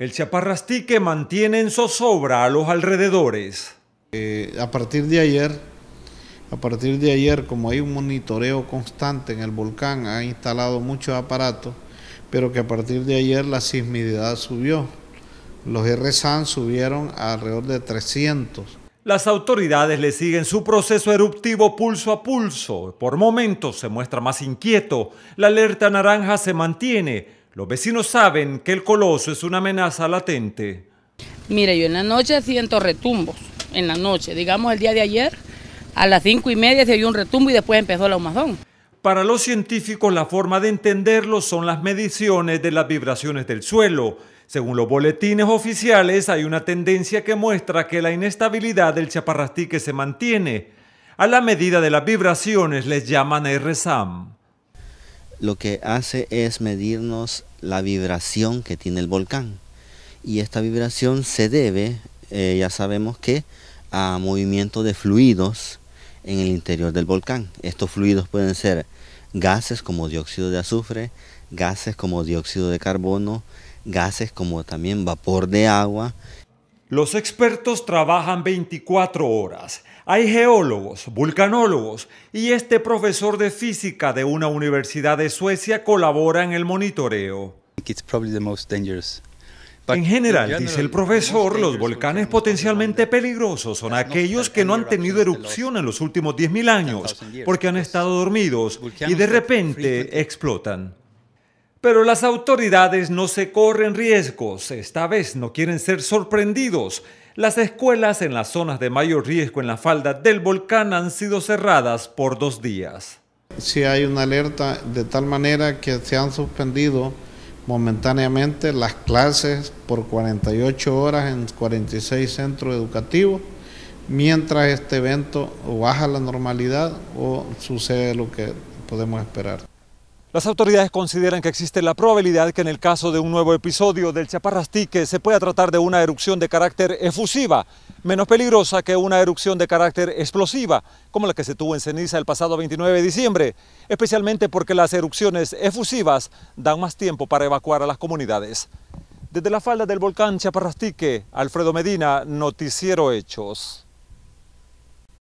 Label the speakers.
Speaker 1: El chaparrastique
Speaker 2: mantiene
Speaker 1: en zozobra
Speaker 2: a los alrededores. Eh, a partir de ayer, a partir de ayer, como hay un monitoreo constante en el volcán, han instalado muchos aparatos, pero que a partir de ayer la sismidad subió. Los RSAN subieron a alrededor de 300. Las
Speaker 1: autoridades le siguen su proceso eruptivo pulso a pulso. Por momentos se muestra más inquieto. La alerta naranja se mantiene los vecinos saben que el coloso es una amenaza latente.
Speaker 3: Mire, yo en la noche siento retumbos, en la noche. Digamos el día de ayer, a las cinco y media se oyó un retumbo y después empezó la humazón. Para los
Speaker 1: científicos la forma de entenderlo son las mediciones de las vibraciones del suelo. Según los boletines oficiales hay una tendencia que muestra que la inestabilidad del chaparrastique se mantiene. A la medida de las vibraciones les llaman RSAM
Speaker 3: lo que hace es medirnos la vibración que tiene el volcán. Y esta vibración se debe, eh, ya sabemos que, a movimiento de fluidos en el interior del volcán. Estos fluidos pueden ser gases como dióxido de azufre, gases como dióxido de carbono, gases como también vapor de agua
Speaker 1: los expertos trabajan 24 horas. Hay geólogos, vulcanólogos y este profesor de física de una universidad de Suecia colabora en el monitoreo. En general, dice el profesor, los volcanes potencialmente peligrosos son aquellos que no han tenido erupción en los últimos 10.000 años, porque han estado dormidos y de repente explotan. Pero las autoridades no se corren riesgos, esta vez no quieren ser sorprendidos. Las escuelas en las zonas de mayor riesgo en la falda del volcán han sido cerradas por dos días.
Speaker 2: Si hay una alerta de tal manera que se han suspendido momentáneamente las clases por 48 horas en 46 centros educativos mientras este evento baja la normalidad o sucede lo que podemos esperar.
Speaker 1: Las autoridades consideran que existe la probabilidad que en el caso de un nuevo episodio del Chaparrastique se pueda tratar de una erupción de carácter efusiva, menos peligrosa que una erupción de carácter explosiva, como la que se tuvo en ceniza el pasado 29 de diciembre, especialmente porque las erupciones efusivas dan más tiempo para evacuar a las comunidades. Desde la falda del volcán Chaparrastique, Alfredo Medina, Noticiero Hechos.